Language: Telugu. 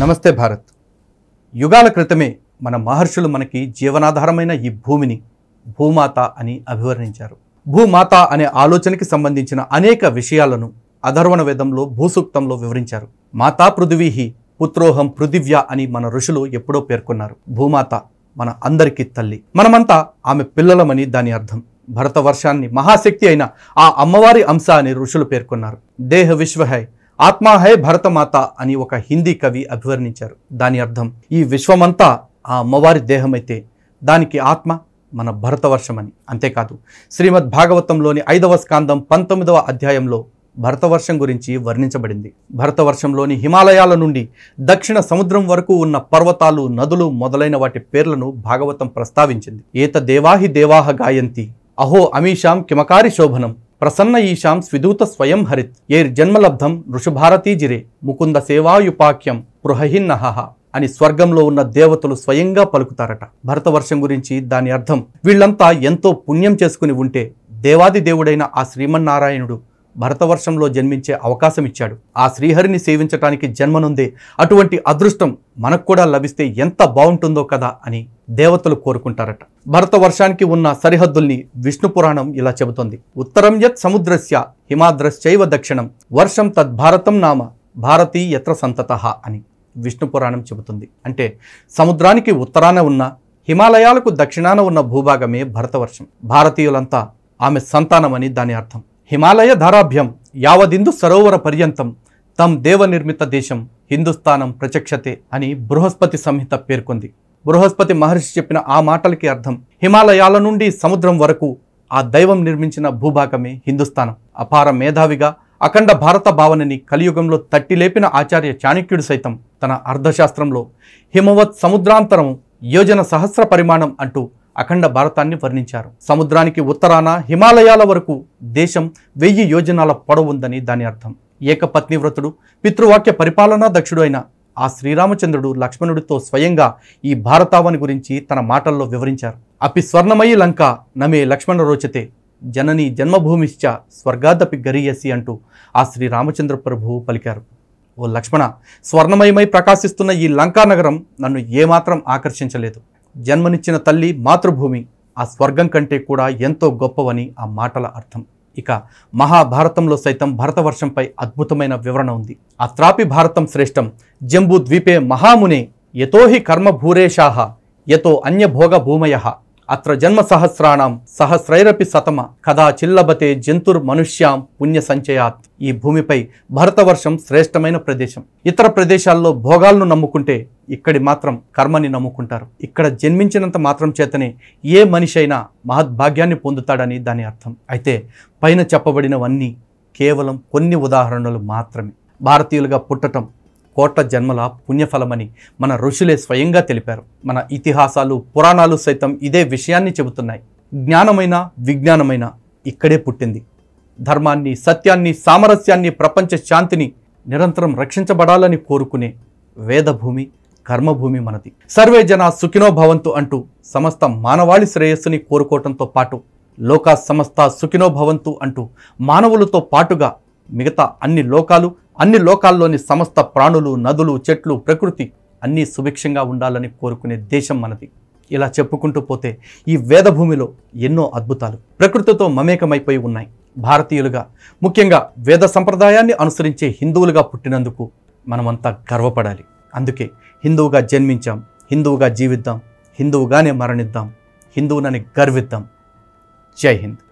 నమస్తే భారత్ యుగాల క్రితమే మన మహర్షులు మనకి జీవనాధారమైన ఈ భూమిని భూమాత అని అభివర్ణించారు భూమాత అనే ఆలోచనకి సంబంధించిన అనేక విషయాలను అధర్వణ వేదంలో భూసూక్తంలో వివరించారు మాతా పృథివీహి పుత్రోహం పృథివ్య అని మన ఋషులు ఎప్పుడో పేర్కొన్నారు భూమాత మన అందరికీ తల్లి మనమంతా ఆమె పిల్లలమని దాని అర్థం భరతవర్షాన్ని మహాశక్తి అయిన ఆ అమ్మవారి అంశ అని ఋషులు పేర్కొన్నారు దేహ విశ్వహై ఆత్మా హై భరతమాత అని ఒక హిందీ కవి అభివర్ణించారు దాని అర్థం ఈ విశ్వమంతా ఆ అమ్మవారి దేహమైతే దానికి ఆత్మ మన భరతవర్షమని అంతేకాదు శ్రీమద్ భాగవతంలోని ఐదవ స్కాందం పంతొమ్మిదవ అధ్యాయంలో భరతవర్షం గురించి వర్ణించబడింది భరతవర్షంలోని హిమాలయాల నుండి దక్షిణ సముద్రం వరకు ఉన్న పర్వతాలు నదులు మొదలైన వాటి పేర్లను భాగవతం ప్రస్తావించింది ఏత దేవాహి దేవాహ గాయంతి అహో అమీషాం కిమకారి శోభనం ప్రసన్న ఈశాం స్విదూత స్వయం హరిత్ ఏర్ జన్మలబ్ధం ఋషుభారతీ జిరే ముకుంద సేవాయుపాక్యం పృహహిన్నహ అని స్వర్గంలో ఉన్న దేవతలు స్వయంగా పలుకుతారట భరతవర్షం గురించి దాని అర్థం వీళ్ళంతా ఎంతో పుణ్యం చేసుకుని ఉంటే దేవాది దేవుడైన ఆ శ్రీమన్నారాయణుడు భరతవర్షంలో జన్మించే అవకాశం ఇచ్చాడు ఆ శ్రీహరిని సేవించటానికి జన్మనుందే అటువంటి అదృష్టం మనకు కూడా లభిస్తే ఎంత బాగుంటుందో కదా అని దేవతలు కోరుకుంటారట భరతవర్షానికి ఉన్న సరిహద్దుల్ని విష్ణు పురాణం ఇలా చెబుతోంది ఉత్తరం యత్ సముద్రస్య హిమాద్రశ్చైవ దక్షిణం వర్షం తద్భారతం నామ భారతీ యత్ర సంతత అని విష్ణు పురాణం చెబుతుంది అంటే సముద్రానికి ఉత్తరాన ఉన్న హిమాలయాలకు దక్షిణాన ఉన్న భూభాగమే భరతవర్షం భారతీయులంతా ఆమె సంతానమని దాని అర్థం హిమాలయ ధారాభ్యం యావదిందు సరోవర పర్యంతం తమ్ దేవనిర్మిత దేశం హిందుస్థానం ప్రచక్షతే అని బృహస్పతి సంహిత పేర్కొంది బృహస్పతి మహర్షి చెప్పిన ఆ మాటలకి అర్థం హిమాలయాల నుండి సముద్రం వరకు ఆ దైవం నిర్మించిన భూభాగమే హిందుస్థానం అపార మేధావిగా అఖండ భారత భావనని కలియుగంలో తట్టిలేపిన ఆచార్య చాణక్యుడు సైతం తన అర్థశాస్త్రంలో హిమవత్ సముద్రాంతరం యోజన సహస్ర పరిమాణం అంటూ అఖండ భారతాన్ని వర్ణించారు సముద్రానికి ఉత్తరాన హిమాలయాల వరకు దేశం వెయ్యి యోజనాల పొడవుందని దాని అర్థం ఏకపత్ని వ్రతుడు పితృవాక్య పరిపాలనా దక్షుడు అయిన ఆ శ్రీరామచంద్రుడు లక్ష్మణుడితో స్వయంగా ఈ భారతావని గురించి తన మాటల్లో వివరించారు అపి స్వర్ణమయీ లంక నమే లక్ష్మణ రోచతే జనని జన్మభూమిశ్చ స్వర్గాదపి గరీయసి అంటూ ఆ శ్రీరామచంద్ర ప్రభువు పలికారు ఓ లక్ష్మణ స్వర్ణమయమై ప్రకాశిస్తున్న ఈ లంకా నగరం నన్ను ఏమాత్రం ఆకర్షించలేదు జన్మనిచ్చిన తల్లి మాతృభూమి ఆ స్వర్గం కంటే కూడా ఎంతో గొప్పవని ఆ మాటల అర్థం ఇక మహాభారతంలో సైతం భరతవర్షంపై అద్భుతమైన వివరణ ఉంది అత్రాపి భారతం శ్రేష్టం జంబు ద్వీపే మహామునే యతోహి కర్మ భూరేషాహ యతో అన్యభోగ భూమయ అత్ర జన్మ సహస్రాణం సహస్రైరపి సతమ కథా చిల్లబతే జంతుర్ మనుష్యాం పుణ్య సంచయాత్ ఈ భూమిపై భరతవర్షం శ్రేష్టమైన ప్రదేశం ఇతర ప్రదేశాల్లో భోగాలను నమ్ముకుంటే ఇక్కడి మాత్రం కర్మని నమ్ముకుంటారు ఇక్కడ జన్మించినంత మాత్రం చేతనే ఏ మనిషి అయినా మహద్భాగ్యాన్ని పొందుతాడని దాని అర్థం అయితే పైన చెప్పబడినవన్నీ కేవలం కొన్ని ఉదాహరణలు మాత్రమే భారతీయులుగా పుట్టటం కోట్ల జన్మల పుణ్యఫలమని మన ఋషులే స్వయంగా తెలిపారు మన ఇతిహాసాలు పురాణాలు సైతం ఇదే విషయాన్ని చెబుతున్నాయి జ్ఞానమైన విజ్ఞానమైన ఇక్కడే పుట్టింది ధర్మాన్ని సత్యాన్ని సామరస్యాన్ని ప్రపంచ శాంతిని నిరంతరం రక్షించబడాలని కోరుకునే వేదభూమి కర్మభూమి మనది సర్వే జన సుఖినో భవంతు అంటూ సమస్త మానవాళి శ్రేయస్సుని కోరుకోవటంతో పాటు లోక సమస్త సుఖినో భవంతు అంటూ మానవులతో పాటుగా మిగతా అన్ని లోకాలు అన్ని లోకాల్లోని సమస్త ప్రాణులు నదులు చెట్లు ప్రకృతి అన్నీ సుభిక్షంగా ఉండాలని కోరుకునే దేశం మనది ఇలా చెప్పుకుంటూ పోతే ఈ వేదభూమిలో ఎన్నో అద్భుతాలు ప్రకృతితో మమేకమైపోయి ఉన్నాయి భారతీయులుగా ముఖ్యంగా వేద సంప్రదాయాన్ని అనుసరించే హిందువులుగా పుట్టినందుకు మనమంతా గర్వపడాలి అందుకే హిందువుగా జన్మించాం హిందువుగా జీవిద్దాం హిందువుగానే మరణిద్దాం హిందువునని గర్విద్దాం జై హింద్